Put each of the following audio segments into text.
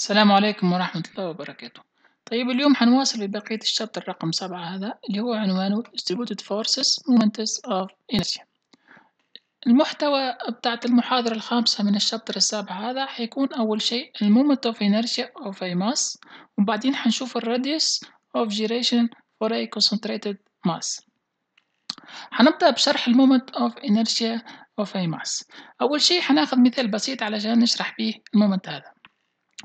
السلام عليكم ورحمة الله وبركاته طيب اليوم حنواصل ببقية الشابتر رقم سبعة هذا اللي هو عنوانه Distributed Forces Moments of Inertia المحتوى بتاعت المحاضرة الخامسة من الشابتر السابع هذا حيكون أول شيء Moment of Inertia of a Mass وبعدين حنشوف الراديوس of Gyration for a Concentrated Mass حنبدأ بشرح Moment of Inertia of a Mass أول شيء حناخذ مثال بسيط علشان نشرح بيه المومنت هذا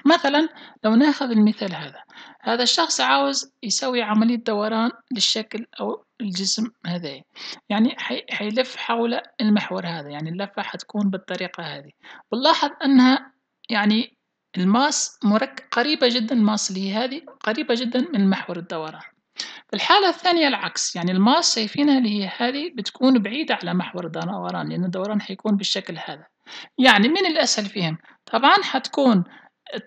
مثلا لو ناخذ المثال هذا هذا الشخص عاوز يسوي عملية دوران للشكل أو الجسم هذايا يعني حيلف حول المحور هذا يعني اللفة حتكون بالطريقة هذه بنلاحظ أنها يعني الماس مرك... قريبة جدا الماس اللي هي هذه قريبة جدا من محور الدوران في الحالة الثانية العكس يعني الماس شايفينها اللي هي هذه بتكون بعيدة على محور الدوران لأن الدوران حيكون بالشكل هذا يعني من الأسهل فيهم طبعا حتكون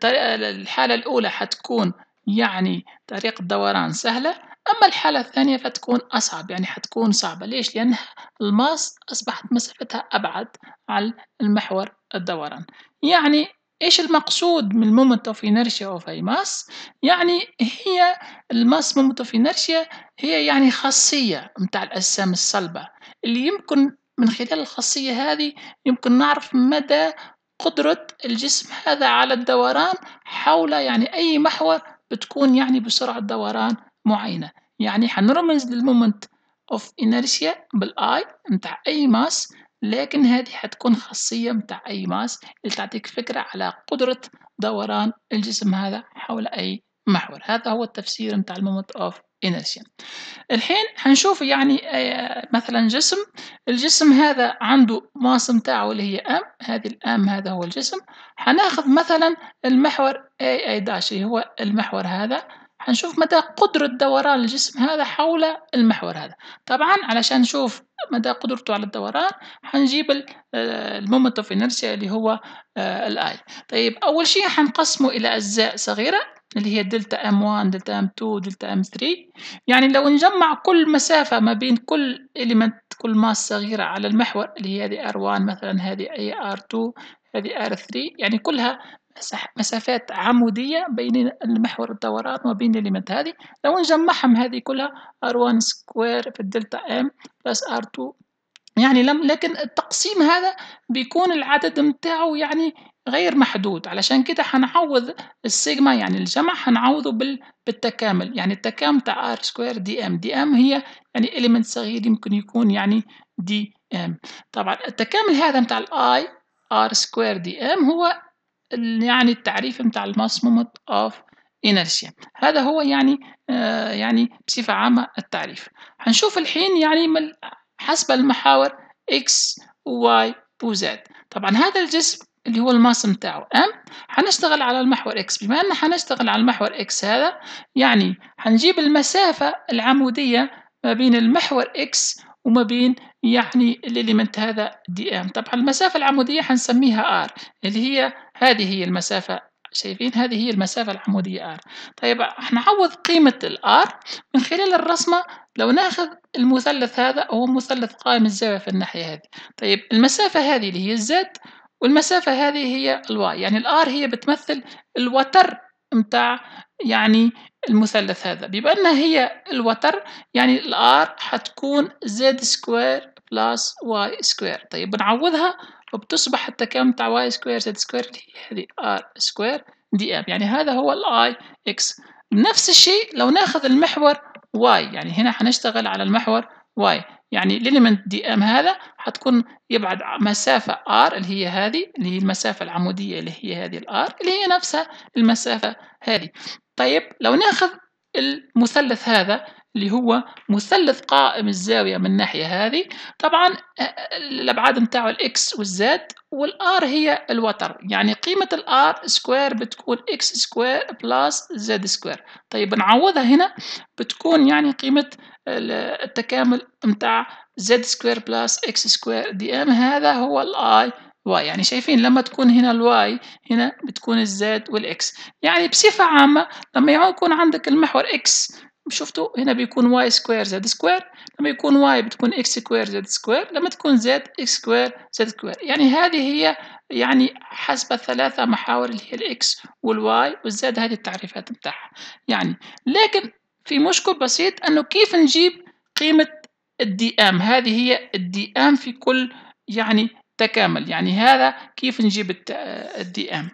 الحالة الأولى حتكون يعني طريق الدوران سهلة أما الحالة الثانية فتكون أصعب يعني حتكون صعبة ليش؟ لأن الماس أصبحت مسافتها أبعد على المحور الدوران يعني إيش المقصود من مومنت أوف إنرشيا أوف أي ماس؟ يعني هي الماس مومنت أوف إنرشيا هي يعني خاصية متاع الأجسام الصلبة اللي يمكن من خلال الخاصية هذه يمكن نعرف مدى قدرة الجسم هذا على الدوران حول يعني أي محور بتكون يعني بسرعة دوران معينة يعني حنرمز للمومنت اوف انرشيا بالاي متاع أي ماس لكن هذه حتكون خاصية متاع أي ماس اللي تعطيك فكرة على قدرة دوران الجسم هذا حول أي محور هذا هو التفسير متاع المومنت اوف انرسيا الحين حنشوف يعني آه، مثلا جسم الجسم هذا عنده ماس متاعه اللي هي أم هذه الأم هذا هو الجسم حناخذ مثلا المحور اي اي داش اللي هو المحور هذا حنشوف مدى قدرة دوران الجسم هذا حول المحور هذا طبعا علشان نشوف مدى قدرته على الدوران حنجيب آه، المومنت اوف انرشيا اللي هو آه، الاي طيب اول شيء حنقسمه الى اجزاء صغيره اللي هي دلتا ام 1 دلتا ام 2 دلتا ام 3 يعني لو نجمع كل مسافة ما بين كل إليمنت كل ماس صغيرة على المحور اللي هي هذه ار 1 مثلا هذه اي ار R2 هذه ار 3 يعني كلها مسافات عمودية بين المحور الدوران وبين الإليمنت هذه لو نجمعهم هذه كلها ار 1 سكوير في الدلتا ام بلس ار 2 يعني لم لكن التقسيم هذا بيكون العدد متاعه يعني غير محدود علشان كده هنعوض السيجما يعني الجمع هنعوضه بال... بالتكامل يعني التكامل تاع ار سكوير دي ام دي ام هي يعني اليمنت صغير يمكن يكون يعني دي ام طبعا التكامل هذا متاع الاي ار سكوير دي ام هو يعني التعريف متاع المسمومة اوف انرشيا هذا هو يعني آه يعني بصفة عامة التعريف هنشوف الحين يعني من حسب المحاور X و Y و Z طبعا هذا الجسم اللي هو الماس متاعه M حنشتغل على المحور X بما أن حنشتغل على المحور X هذا يعني حنجيب المسافة العمودية ما بين المحور X وما بين يعني الإليمنت هذا دي ام طبعا المسافة العمودية حنسميها ار اللي هي هذه هي المسافة شايفين هذه هي المسافة العمودية R طيب هنعوض قيمة R من خلال الرسمة لو ناخذ المثلث هذا هو مثلث قائم الزاوية في الناحية هذه طيب المسافة هذه اللي هي الزد والمسافة هذه هي الواي يعني R هي بتمثل الوتر متاع يعني المثلث هذا بما انها هي الوتر يعني R حتكون زد سكوير بلس واي سكوير طيب بنعوضها وبتصبح التكامل تاع y سكوير زد سكوير اللي هي هذه r سكوير دي ام يعني هذا هو الاي اكس نفس الشيء لو ناخذ المحور y يعني هنا حنشتغل على المحور y يعني الاليمنت دي ام هذا حتكون يبعد مسافه r اللي هي هذه اللي هي المسافه العموديه اللي هي هذه الار اللي هي نفسها المسافه هذه طيب لو ناخذ المثلث هذا اللي هو مثلث قائم الزاوية من الناحية هذه طبعا الأبعاد نتاعو الإكس والزاد والآر هي الوتر يعني قيمة الآر سكوير بتكون إكس سكوير بلاس زد سكوير طيب نعوضها هنا بتكون يعني قيمة التكامل متاع زد سكوير بلاس إكس سكوير دي إم هذا هو الآي واي يعني شايفين لما تكون هنا الواي هنا بتكون الزد والاكس يعني بصفة عامة لما يكون عندك المحور اكس شفتوا هنا بيكون واي سكوير زائد سكوير لما يكون واي بتكون اكس سكوير زائد سكوير لما تكون زائد اكس سكوير زائد سكوير يعني هذه هي يعني حسب الثلاثة محاور اللي هي الاكس والواي والزائد هذه التعريفات بتاعها يعني لكن في مشكل بسيط انه كيف نجيب قيمة الدي ام هذه هي الدي ام في كل يعني تكامل يعني هذا كيف نجيب الدي ام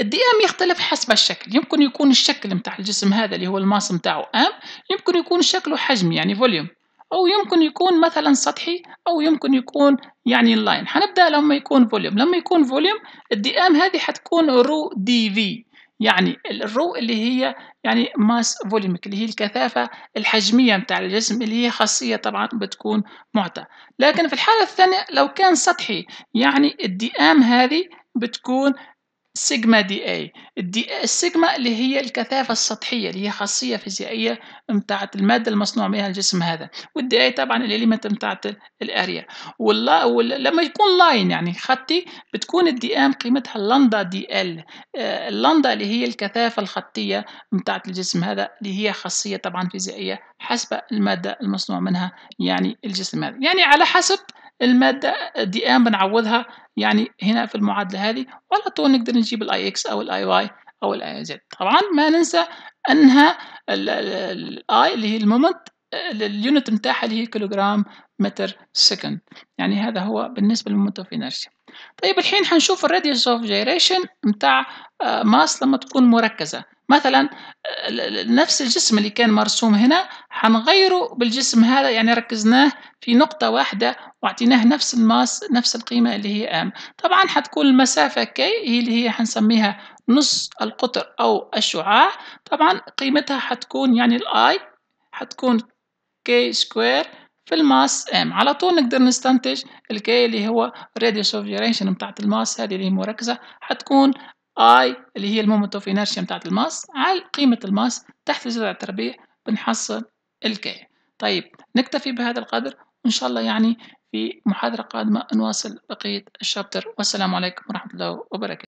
الدي ام يختلف حسب الشكل يمكن يكون الشكل نتاع الجسم هذا اللي هو الماس نتاعه ام يمكن يكون شكله حجمي يعني فوليوم او يمكن يكون مثلا سطحي او يمكن يكون يعني لاين حنبدا لما يكون فوليوم لما يكون فوليوم الدي ام هذه حتكون رو دي في يعني الرو اللي هي يعني ماس فوليوميك اللي هي الكثافة الحجمية متاع الجسم اللي هي خاصية طبعا بتكون معطى لكن في الحالة الثانية لو كان سطحي يعني الدي ام هذه بتكون سيجما دي اي الدي السيجما اللي هي الكثافة السطحية اللي هي خاصية فيزيائية متاعة المادة المصنوع منها الجسم هذا والدي اي طبعا الاليمنت متاعة الاريا ولما يكون لاين يعني خطي بتكون الدي ام قيمتها اللندا دي ال آه، اللندا اللي هي الكثافة الخطية متاعة الجسم هذا اللي هي خاصية طبعا فيزيائية حسب المادة المصنوع منها يعني الجسم هذا يعني على حسب المادة دي ام بنعوضها يعني هنا في المعادلة هذه وعلى طول نقدر نجيب الاي اكس او الاي واي او الاي زد طبعا ما ننسى انها الاي اللي هي المومنت اليونت متاعها اللي هي كيلوغرام متر سكند يعني هذا هو بالنسبة للمومنت اوف انرجي طيب الحين حنشوف الراديوس اوف gyration متاع آه، ماس لما تكون مركزة مثلا آه، نفس الجسم اللي كان مرسوم هنا حنغيره بالجسم هذا يعني ركزناه في نقطة واحدة واعطيناه نفس الماس نفس القيمة اللي هي ام طبعا حتكون المسافة كي هي اللي هي حنسميها نص القطر أو الشعاع طبعا قيمتها حتكون يعني الاي حتكون كي سكوير في الماس ام على طول نقدر نستنتج الكي اللي هو راديوس اوف جيريشن بتاعت الماس هذه اللي هي مركزة حتكون اي اللي هي المومنت اوف انرشيا بتاعت الماس على قيمه الماس تحت جذر التربيع بنحصل الكي طيب نكتفي بهذا القدر وان شاء الله يعني في محاضره قادمه نواصل بقيه الشابتر والسلام عليكم ورحمه الله وبركاته